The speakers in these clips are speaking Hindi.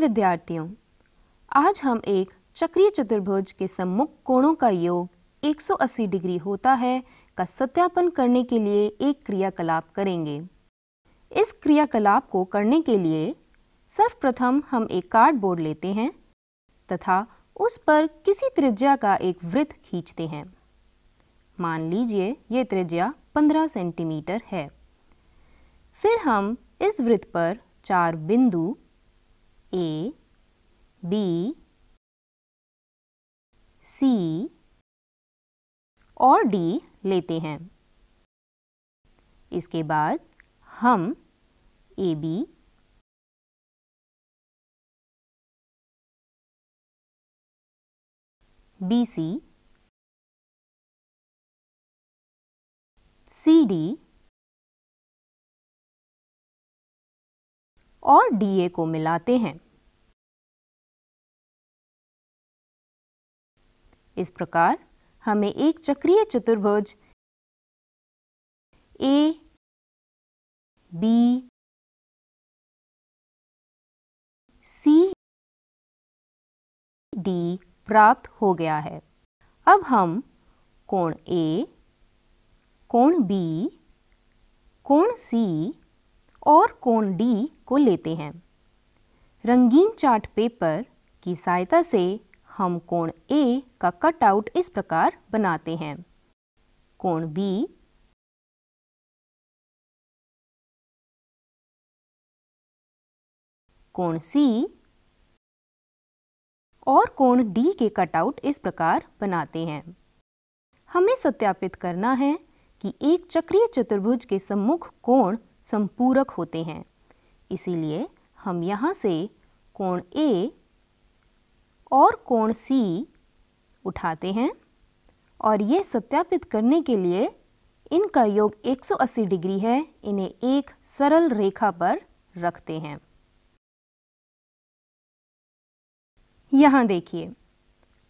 विद्यार्थियों आज हम एक चक्रीय चतुर्भुज के सम्मुख कोणों का योग 180 डिग्री होता है का सत्यापन करने के लिए एक क्रियाकलाप करेंगे इस क्रियाकलाप को करने के लिए सर्वप्रथम हम एक कार्डबोर्ड लेते हैं तथा उस पर किसी त्रिज्या का एक वृत्त खींचते हैं मान लीजिए ये त्रिज्या 15 सेंटीमीटर है फिर हम इस वृत्त पर चार बिंदु A, B, C और D लेते हैं इसके बाद हम A B B C C D और डीए को मिलाते हैं इस प्रकार हमें एक चक्रीय चतुर्भुज ए बी सी डी प्राप्त हो गया है अब हम कोण ए कोण बी कोण सी और कोण D को लेते हैं रंगीन चार्ट पेपर की सहायता से हम कोण A का कटआउट इस प्रकार बनाते हैं कोण B कोण C और कोण D के कटआउट इस प्रकार बनाते हैं हमें सत्यापित करना है कि एक चक्रीय चतुर्भुज के सम्मुख कोण संपूरक होते हैं इसीलिए हम यहाँ से कोण ए और कोण सी उठाते हैं और ये सत्यापित करने के लिए इनका योग 180 डिग्री है इन्हें एक सरल रेखा पर रखते हैं यहाँ देखिए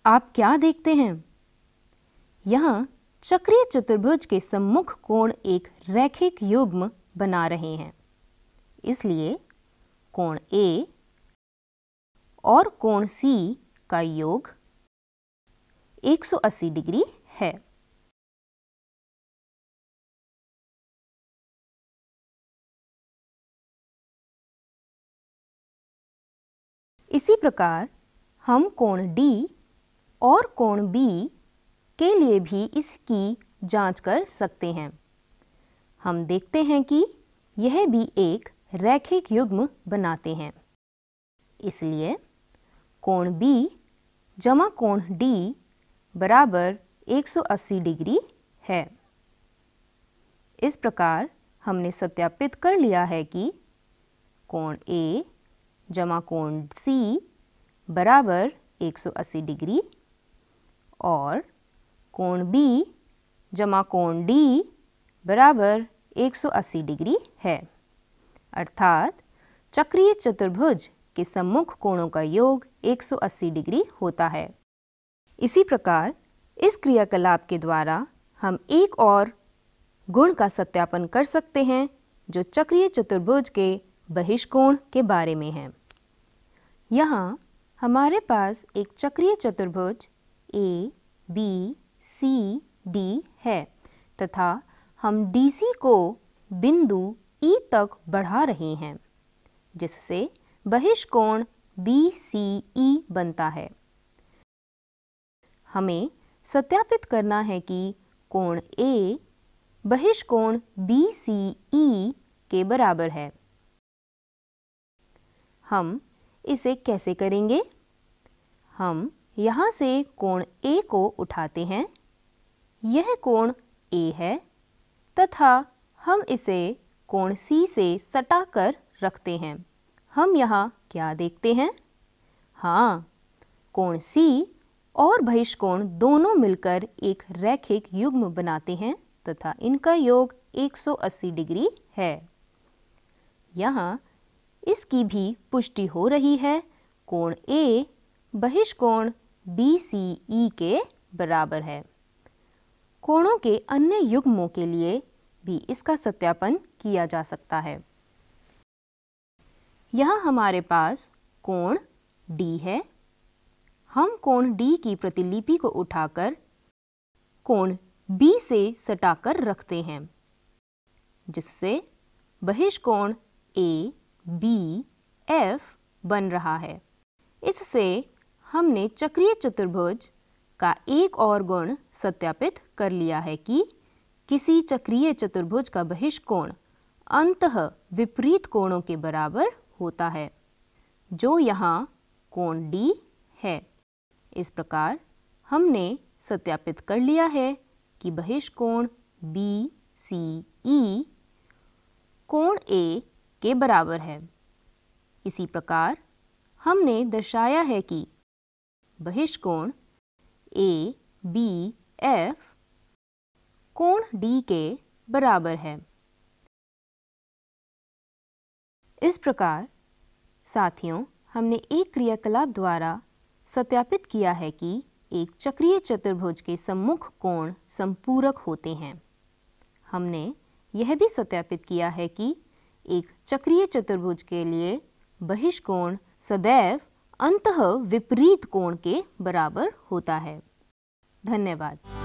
आप क्या देखते हैं यहाँ चक्रीय चतुर्भुज के सम्मुख कोण एक रैखिक युग्म बना रहे हैं इसलिए कोण ए और कोण सी का योग 180 डिग्री है इसी प्रकार हम कोण डी और कोण बी के लिए भी इसकी जांच कर सकते हैं हम देखते हैं कि यह भी एक रैखिक युग्म बनाते हैं इसलिए कोण बी जमा कोण डी बराबर 180 डिग्री है इस प्रकार हमने सत्यापित कर लिया है कि कोण ए जमा कोण सी बराबर 180 डिग्री और कोण बी जमा कोण डी बराबर 180 डिग्री है अर्थात चक्रीय चतुर्भुज के सम्मुख कोणों का योग 180 डिग्री होता है इसी प्रकार इस क्रियाकलाप के द्वारा हम एक और गुण का सत्यापन कर सकते हैं जो चक्रीय चतुर्भुज के बहिष्कोण के बारे में है यहाँ हमारे पास एक चक्रीय चतुर्भुज ए बी सी डी है तथा हम DC को बिंदु E तक बढ़ा रहे हैं जिससे बहिष्कोण BCE बनता है हमें सत्यापित करना है कि कोण A बहिष्कोण BCE के बराबर है हम इसे कैसे करेंगे हम यहाँ से कोण A को उठाते हैं यह कोण A है तथा हम इसे कोण सी से सटा कर रखते हैं हम यहाँ क्या देखते हैं हाँ कोण सी और बहिष्कोण दोनों मिलकर एक रैखिक युग्म बनाते हैं तथा इनका योग 180 डिग्री है यहाँ इसकी भी पुष्टि हो रही है कोण ए बहिष्कोण बी सी ई के बराबर है कोणों के अन्य युग्मों के लिए भी इसका सत्यापन किया जा सकता है यहाँ हमारे पास कोण डी है हम कोण डी की प्रतिलिपि को उठाकर कोण बी से सटाकर रखते हैं जिससे बहिष्कोण ए बी एफ बन रहा है इससे हमने चक्रीय चतुर्भुज का एक और गुण सत्यापित कर लिया है कि किसी चक्रीय चतुर्भुज का बहिष्कोण अंत विपरीत कोणों के बराबर होता है जो यहाँ कोण डी है इस प्रकार हमने सत्यापित कर लिया है कि बहिष्कोण बी सी ई कोण ए के बराबर है इसी प्रकार हमने दर्शाया है कि बहिष्कोण ए बी एफ कोण डी के बराबर है इस प्रकार साथियों हमने एक क्रियाकलाप द्वारा सत्यापित किया है कि एक चक्रीय चतुर्भुज के सम्मुख कोण संपूरक होते हैं हमने यह भी सत्यापित किया है कि एक चक्रीय चतुर्भुज के लिए बहिष्कोण सदैव अंत विपरीत कोण के बराबर होता है धन्यवाद